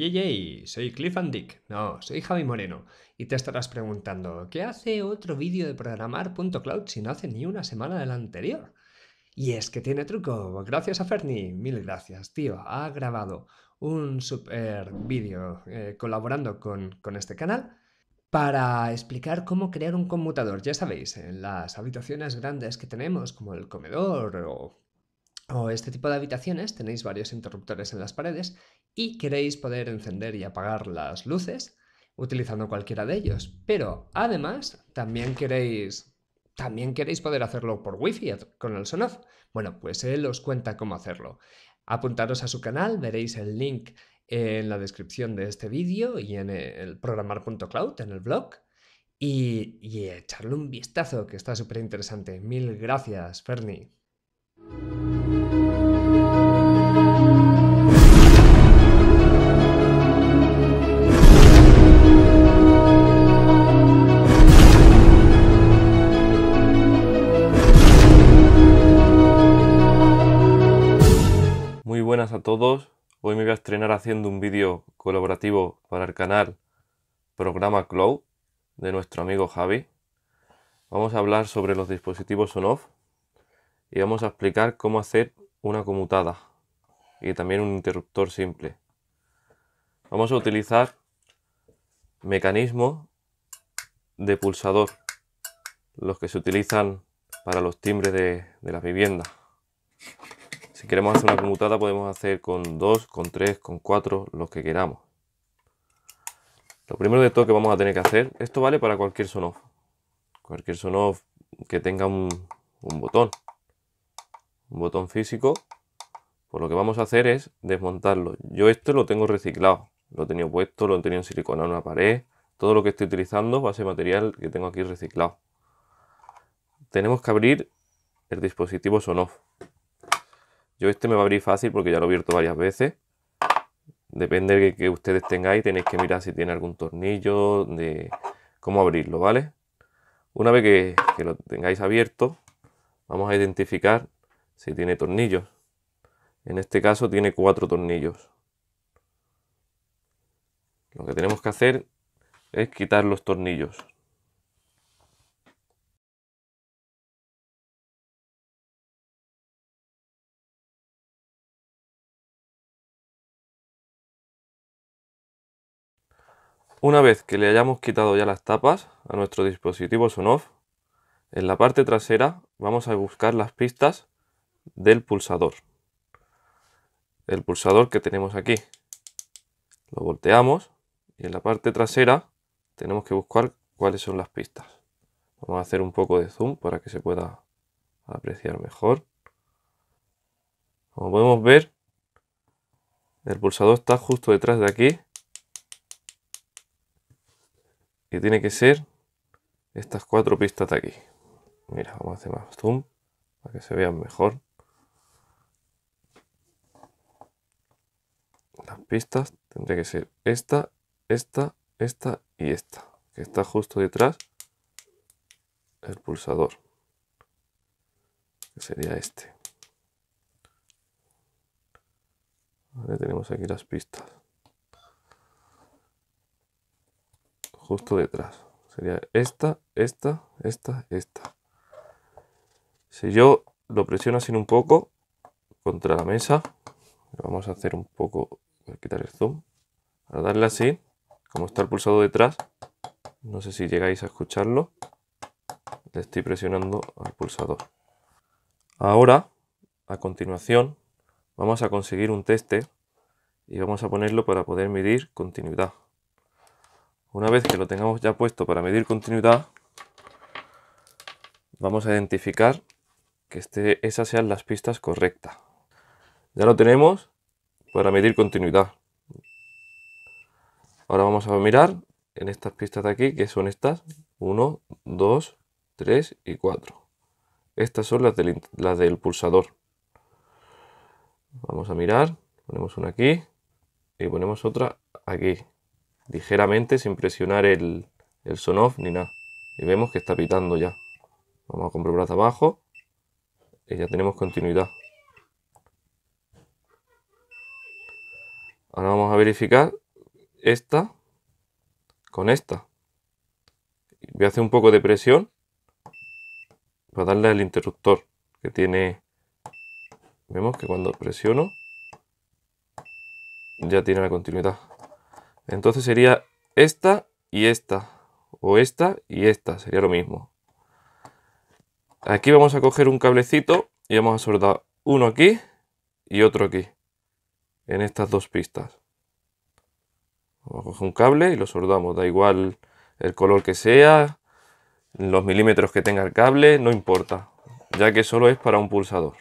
ey, soy Cliff and Dick. No, soy Javi Moreno. Y te estarás preguntando, ¿qué hace otro vídeo de programar.cloud si no hace ni una semana del anterior? Y es que tiene truco. Gracias a Ferni. Mil gracias, tío. Ha grabado un súper vídeo eh, colaborando con, este canal para explicar cómo crear un conmutador. Ya sabéis, en las habitaciones grandes que tenemos, como el comedor o, este tipo de habitaciones, tenéis varios interruptores en las paredes y queréis poder encender y apagar las luces utilizando cualquiera de ellos. Pero además también queréis, también queréis poder hacerlo por Wi-Fi con el Sonoff. Bueno, pues él os cuenta cómo hacerlo. Apuntaros a su canal, veréis el link en la descripción de este vídeo y en el programar.cloud, en el blog. Y, y echarle un vistazo, que está súper interesante. Mil gracias, Fernie. a todos. Hoy me voy a estrenar haciendo un vídeo colaborativo para el canal Programa Cloud de nuestro amigo Javi. Vamos a hablar sobre los dispositivos on-off y vamos a explicar cómo hacer una conmutada y también un interruptor simple. Vamos a utilizar mecanismos de pulsador, los que se utilizan para los timbres de, de las viviendas. Si queremos hacer una conmutada podemos hacer con 2, con 3, con 4, los que queramos. Lo primero de todo que vamos a tener que hacer, esto vale para cualquier sonoff. Cualquier sonoff que tenga un, botón. Un botón físico. Pues lo que vamos a hacer es desmontarlo. Yo esto lo tengo reciclado. Lo he tenido puesto, lo he tenido en silicona en una pared. Todo lo que estoy utilizando va a ser material que tengo aquí reciclado. Tenemos que abrir el dispositivo sonoff. Yo este me va a abrir fácil porque ya lo he abierto varias veces. Depende de que ustedes tengáis, tenéis que mirar si tiene algún tornillo, de cómo abrirlo, ¿vale? Una vez que, que lo tengáis abierto, vamos a identificar si tiene tornillos. En este caso tiene cuatro tornillos. Lo que tenemos que hacer es quitar los tornillos. Una vez que le hayamos quitado ya las tapas a nuestro dispositivo Sonoff, en la parte trasera vamos a buscar las pistas del pulsador. El pulsador que tenemos aquí. Lo volteamos y en la parte trasera tenemos que buscar cuáles son las pistas. Vamos a hacer un poco de zoom para que se pueda apreciar mejor. Como podemos ver, el pulsador está justo detrás de aquí y tiene que ser estas cuatro pistas de aquí. Mira, vamos a hacer más zoom para que se vean mejor. Las pistas tendrían que ser esta, esta, esta y esta, que está justo detrás el pulsador, que sería este. tenemos aquí las pistas. justo detrás. Sería esta, esta, esta, esta. Si yo lo presiono así un poco contra la mesa, vamos a hacer un poco, voy a quitar el zoom, a darle así, como está el pulsado detrás, no sé si llegáis a escucharlo, le estoy presionando al pulsador. Ahora, a continuación, vamos a conseguir un teste y vamos a ponerlo para poder medir continuidad. Una vez que lo tengamos ya puesto para medir continuidad, vamos a identificar que este, esas sean las pistas correctas. Ya lo tenemos para medir continuidad. Ahora vamos a mirar en estas pistas de aquí, que son estas, 1, 2, 3 y 4. Estas son las las del pulsador. Vamos a mirar, ponemos una aquí y ponemos otra aquí ligeramente sin presionar el, el son off ni nada. Y vemos que está pitando ya. Vamos a comprobar hasta abajo y ya tenemos continuidad. Ahora vamos a verificar esta con esta. Voy a hacer un poco de presión para darle al interruptor que tiene... Vemos que cuando presiono ya tiene la continuidad. Entonces sería esta y esta. O esta y esta. Sería lo mismo. Aquí vamos a coger un cablecito y vamos a soldar uno aquí y otro aquí. En estas dos pistas. Vamos a coger un cable y lo soldamos. Da igual el color que sea, los milímetros que tenga el cable, no importa. Ya que solo es para un pulsador.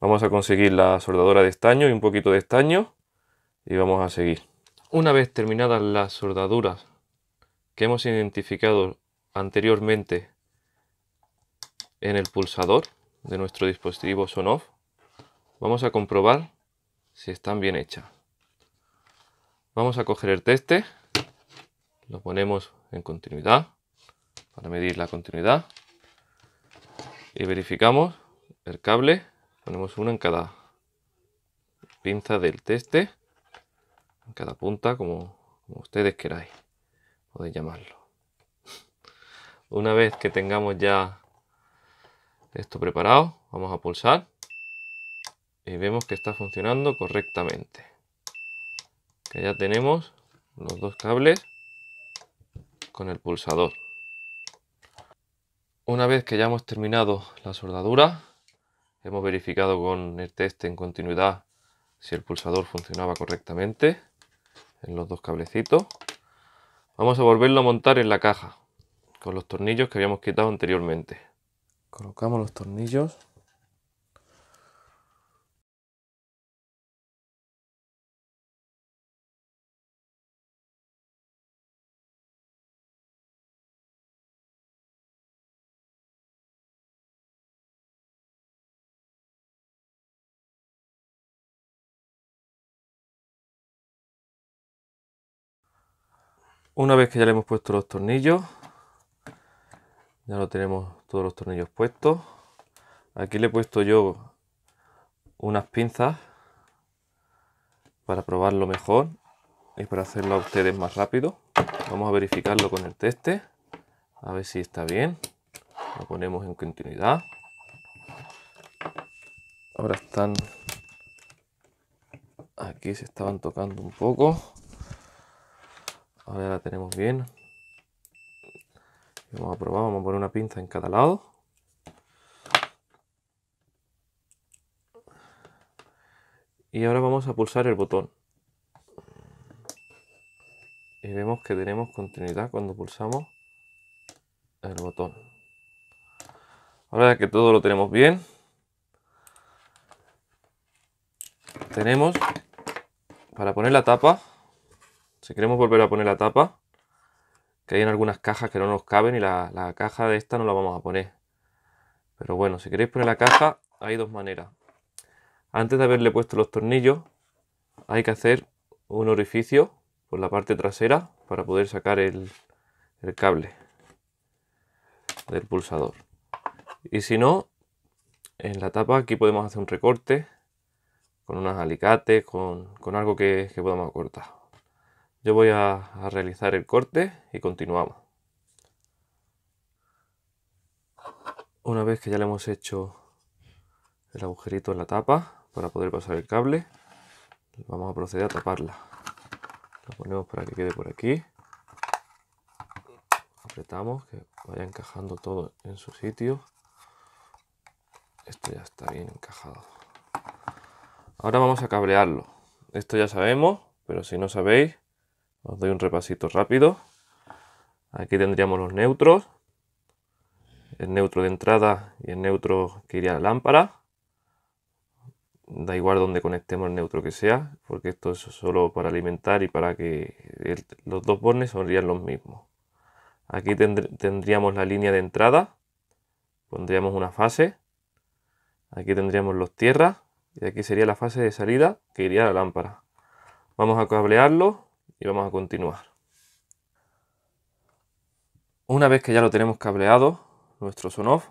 Vamos a conseguir la soldadora de estaño y un poquito de estaño y vamos a seguir. Una vez terminadas las soldaduras que hemos identificado anteriormente en el pulsador de nuestro dispositivo Sonoff, vamos a comprobar si están bien hechas. Vamos a coger el teste, lo ponemos en continuidad para medir la continuidad y verificamos el cable, ponemos uno en cada pinza del teste en cada punta, como, como ustedes queráis, podéis llamarlo. Una vez que tengamos ya esto preparado, vamos a pulsar y vemos que está funcionando correctamente. Que ya tenemos los dos cables con el pulsador. Una vez que ya hemos terminado la soldadura, hemos verificado con el test en continuidad si el pulsador funcionaba correctamente en los dos cablecitos. Vamos a volverlo a montar en la caja con los tornillos que habíamos quitado anteriormente. Colocamos los tornillos. Una vez que ya le hemos puesto los tornillos, ya lo tenemos todos los tornillos puestos. Aquí le he puesto yo unas pinzas para probarlo mejor y para hacerlo a ustedes más rápido. Vamos a verificarlo con el teste, a ver si está bien. Lo ponemos en continuidad. Ahora están... Aquí se estaban tocando un poco. Ahora la tenemos bien. Vamos a probar, vamos a poner una pinza en cada lado. Y ahora vamos a pulsar el botón. Y vemos que tenemos continuidad cuando pulsamos el botón. Ahora que todo lo tenemos bien, tenemos para poner la tapa si queremos volver a poner la tapa, que hay en algunas cajas que no nos caben y la, caja de esta no la vamos a poner. Pero bueno, si queréis poner la caja, hay dos maneras. Antes de haberle puesto los tornillos, hay que hacer un orificio por la parte trasera para poder sacar el, cable del pulsador. Y si no, en la tapa aquí podemos hacer un recorte con unos alicates, con, algo que podamos cortar. Yo voy a, realizar el corte y continuamos. Una vez que ya le hemos hecho el agujerito en la tapa para poder pasar el cable, vamos a proceder a taparla. La ponemos para que quede por aquí. Apretamos, que vaya encajando todo en su sitio. Esto ya está bien encajado. Ahora vamos a cablearlo. Esto ya sabemos, pero si no sabéis, os doy un repasito rápido. Aquí tendríamos los neutros. El neutro de entrada y el neutro que iría a la lámpara. Da igual donde conectemos el neutro que sea, porque esto es solo para alimentar y para que los dos bornes son los mismos. Aquí tendríamos la línea de entrada, pondríamos una fase, aquí tendríamos los tierras y aquí sería la fase de salida que iría a la lámpara. Vamos a cablearlo y vamos a continuar. Una vez que ya lo tenemos cableado, nuestro Sonoff,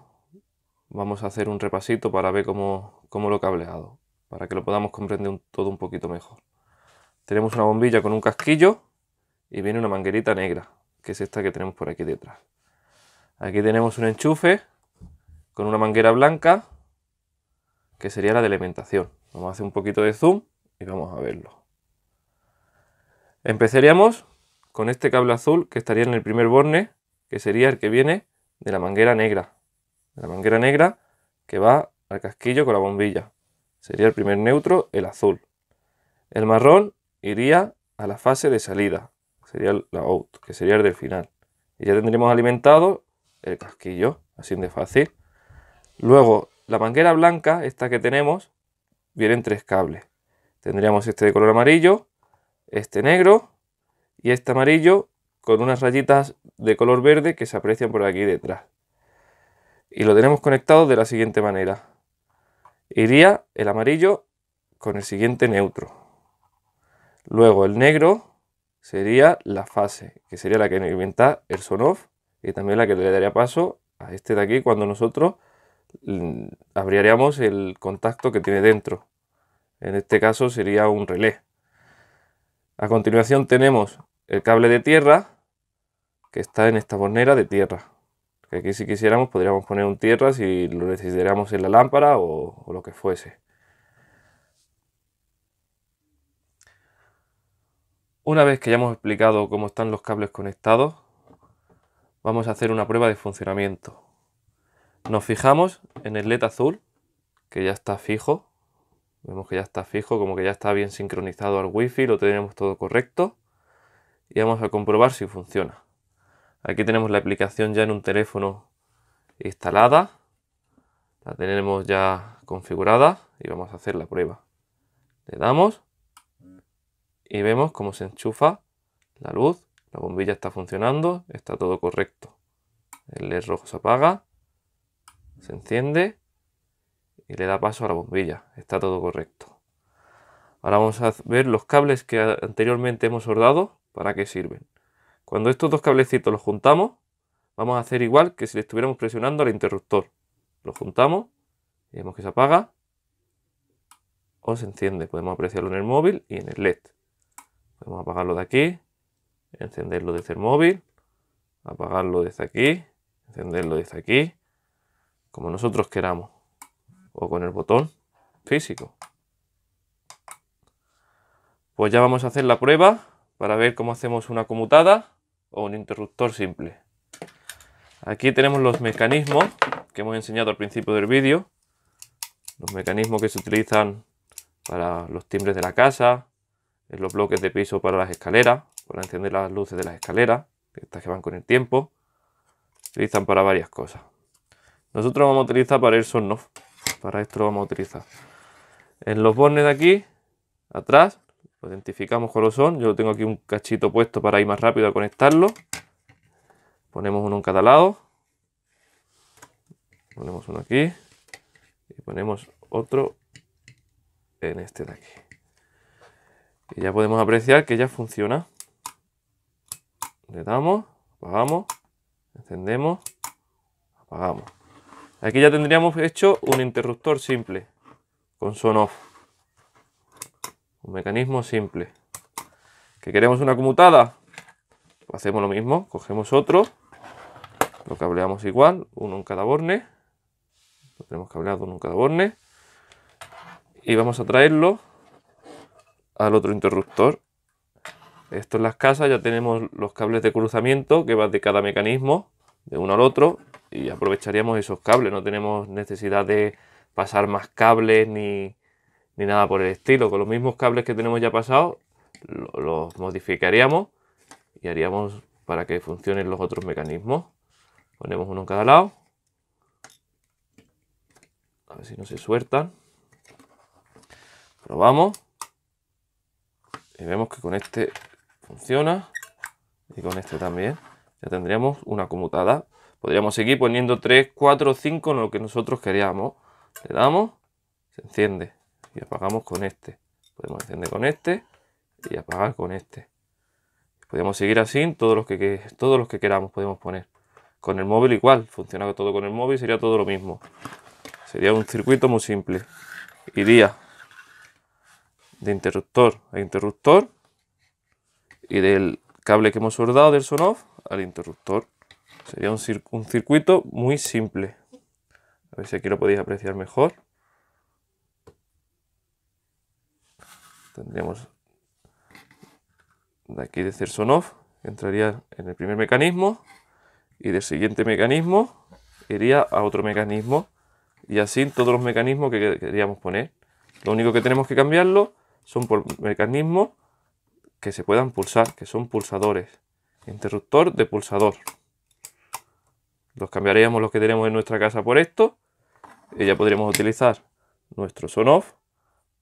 vamos a hacer un repasito para ver cómo, lo cableado, para que lo podamos comprender todo un poquito mejor. Tenemos una bombilla con un casquillo y viene una manguerita negra, que es esta que tenemos por aquí detrás. Aquí tenemos un enchufe con una manguera blanca, que sería la de alimentación. Vamos a hacer un poquito de zoom y vamos a verlo. Empezaríamos con este cable azul que estaría en el primer borne, que sería el que viene de la manguera negra. la manguera negra que va al casquillo con la bombilla. Sería el primer neutro, el azul. El marrón iría a la fase de salida, sería la out, que sería el del final. Y ya tendríamos alimentado el casquillo, así de fácil. Luego, la manguera blanca, esta que tenemos, vienen tres cables. Tendríamos este de color amarillo, este negro y este amarillo con unas rayitas de color verde que se aprecian por aquí detrás. Y lo tenemos conectado de la siguiente manera. Iría el amarillo con el siguiente neutro. Luego el negro sería la fase, que sería la que alimenta el off, y también la que le daría paso a este de aquí cuando nosotros mm, abriéramos el contacto que tiene dentro. En este caso sería un relé. A continuación tenemos el cable de tierra, que está en esta bornera de tierra. Aquí si quisiéramos podríamos poner un tierra si lo necesitáramos en la lámpara o, o lo que fuese. Una vez que ya hemos explicado cómo están los cables conectados, vamos a hacer una prueba de funcionamiento. Nos fijamos en el LED azul, que ya está fijo, Vemos que ya está fijo, como que ya está bien sincronizado al wifi, lo tenemos todo correcto. Y vamos a comprobar si funciona. Aquí tenemos la aplicación ya en un teléfono instalada. La tenemos ya configurada y vamos a hacer la prueba. Le damos y vemos cómo se enchufa la luz. La bombilla está funcionando, está todo correcto. El LED rojo se apaga, se enciende y le da paso a la bombilla. Está todo correcto. Ahora vamos a ver los cables que anteriormente hemos soldado para qué sirven. Cuando estos dos cablecitos los juntamos, vamos a hacer igual que si le estuviéramos presionando al interruptor. Lo juntamos, y vemos que se apaga o se enciende. Podemos apreciarlo en el móvil y en el LED. Podemos apagarlo de aquí, encenderlo desde el móvil, apagarlo desde aquí, encenderlo desde aquí, como nosotros queramos o con el botón físico. Pues ya vamos a hacer la prueba para ver cómo hacemos una conmutada o un interruptor simple. Aquí tenemos los mecanismos que hemos enseñado al principio del vídeo. Los mecanismos que se utilizan para los timbres de la casa, en los bloques de piso para las escaleras, para encender las luces de las escaleras, estas que van con el tiempo. Se utilizan para varias cosas. Nosotros vamos a utilizar para el un para esto vamos a utilizar. En los bornes de aquí, atrás, lo identificamos cuáles son. Yo tengo aquí un cachito puesto para ir más rápido a conectarlo. Ponemos uno en cada lado. Ponemos uno aquí. Y ponemos otro en este de aquí. Y ya podemos apreciar que ya funciona. Le damos, apagamos, encendemos, apagamos. Aquí ya tendríamos hecho un interruptor simple con son Un mecanismo simple. ¿Que queremos una conmutada? hacemos lo mismo, cogemos otro, lo cableamos igual, uno en cada borne. Lo tenemos cableado uno en cada borne. Y vamos a traerlo al otro interruptor. Esto en las casas ya tenemos los cables de cruzamiento que van de cada mecanismo, de uno al otro, y aprovecharíamos esos cables. No tenemos necesidad de pasar más cables ni, nada por el estilo. Con los mismos cables que tenemos ya pasados, los modificaríamos y haríamos para que funcionen los otros mecanismos. Ponemos uno en cada lado. A ver si no se sueltan. Probamos. Y vemos que con este funciona. Y con este también. Ya tendríamos una conmutada Podríamos seguir poniendo 3, 4, 5 en lo que nosotros queríamos. Le damos, se enciende y apagamos con este. Podemos encender con este y apagar con este. Podemos seguir así todos los que, todos los que queramos podemos poner. Con el móvil igual, funciona todo con el móvil, sería todo lo mismo. Sería un circuito muy simple. Iría de interruptor a interruptor y del cable que hemos soldado del sonoff al interruptor. Sería un, circuito muy simple. A ver si aquí lo podéis apreciar mejor. Tendríamos de aquí de Cerson entraría en el primer mecanismo y del siguiente mecanismo iría a otro mecanismo y así todos los mecanismos que queríamos poner. Lo único que tenemos que cambiarlo son por mecanismos que se puedan pulsar, que son pulsadores. Interruptor de pulsador. Los cambiaríamos los que tenemos en nuestra casa por esto Y ya podríamos utilizar nuestro Sonoff off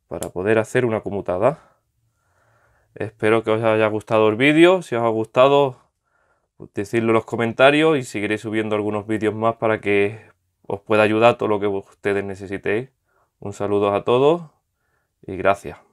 para poder hacer una conmutada. Espero que os haya gustado el vídeo. Si os ha gustado, pues decidlo en los comentarios y seguiré subiendo algunos vídeos más para que os pueda ayudar todo lo que ustedes necesitéis. Un saludo a todos y gracias.